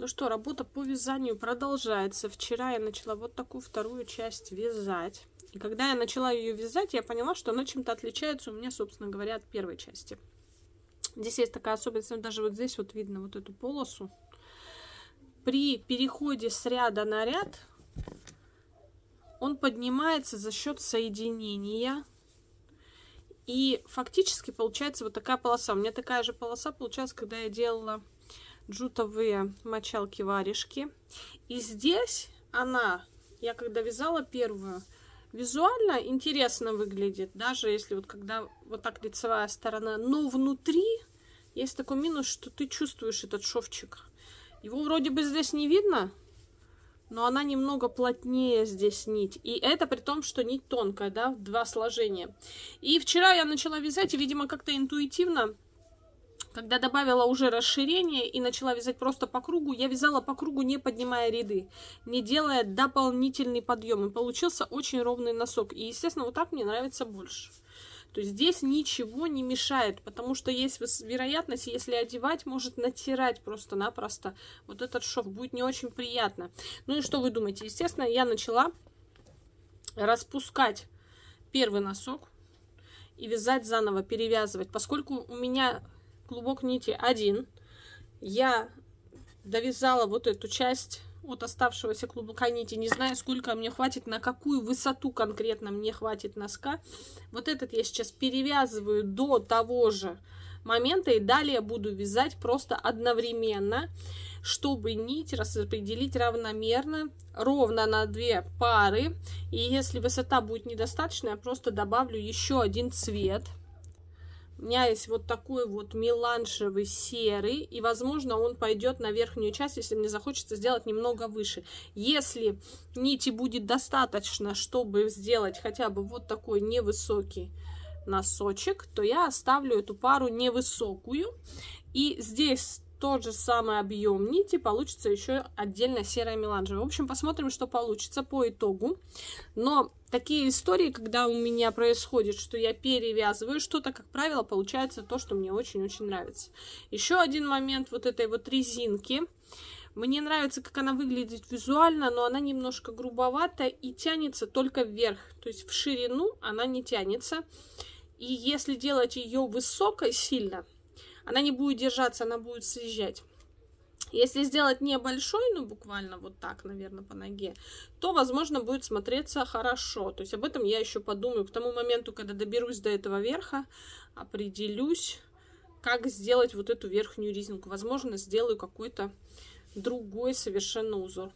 Ну что, работа по вязанию продолжается. Вчера я начала вот такую вторую часть вязать. И когда я начала ее вязать, я поняла, что она чем-то отличается у меня, собственно говоря, от первой части. Здесь есть такая особенность, ну, даже вот здесь вот видно вот эту полосу. При переходе с ряда на ряд он поднимается за счет соединения. И фактически получается вот такая полоса. У меня такая же полоса получалась, когда я делала джутовые мочалки варежки. И здесь она, я когда вязала первую, визуально интересно выглядит, даже если вот когда вот так лицевая сторона, но внутри есть такой минус, что ты чувствуешь этот шовчик. Его вроде бы здесь не видно, но она немного плотнее здесь нить. И это при том, что нить тонкая, да, два сложения. И вчера я начала вязать, и, видимо, как-то интуитивно когда добавила уже расширение и начала вязать просто по кругу, я вязала по кругу, не поднимая ряды, не делая дополнительный подъем. И получился очень ровный носок. И, естественно, вот так мне нравится больше. То есть здесь ничего не мешает, потому что есть вероятность, если одевать, может натирать просто-напросто. Вот этот шов будет не очень приятно. Ну и что вы думаете? Естественно, я начала распускать первый носок и вязать заново, перевязывать. Поскольку у меня клубок нити один. я довязала вот эту часть от оставшегося клубка нити. Не знаю, сколько мне хватит, на какую высоту конкретно мне хватит носка. Вот этот я сейчас перевязываю до того же момента и далее буду вязать просто одновременно, чтобы нить распределить равномерно, ровно на две пары. И если высота будет недостаточная, я просто добавлю еще один цвет – у меня есть вот такой вот меланжевый серый, и, возможно, он пойдет на верхнюю часть, если мне захочется сделать немного выше. Если нити будет достаточно, чтобы сделать хотя бы вот такой невысокий носочек, то я оставлю эту пару невысокую. И здесь тот же самый объем нити, получится еще отдельно серая меланжевая. В общем, посмотрим, что получится по итогу. Но такие истории, когда у меня происходит, что я перевязываю что-то, как правило, получается то, что мне очень-очень нравится. Еще один момент вот этой вот резинки. Мне нравится, как она выглядит визуально, но она немножко грубовата и тянется только вверх. То есть в ширину она не тянется. И если делать ее высокой сильно, она не будет держаться, она будет съезжать. Если сделать небольшой, ну буквально вот так, наверное, по ноге, то, возможно, будет смотреться хорошо. То есть об этом я еще подумаю. К тому моменту, когда доберусь до этого верха, определюсь, как сделать вот эту верхнюю резинку. Возможно, сделаю какой-то другой совершенно узор.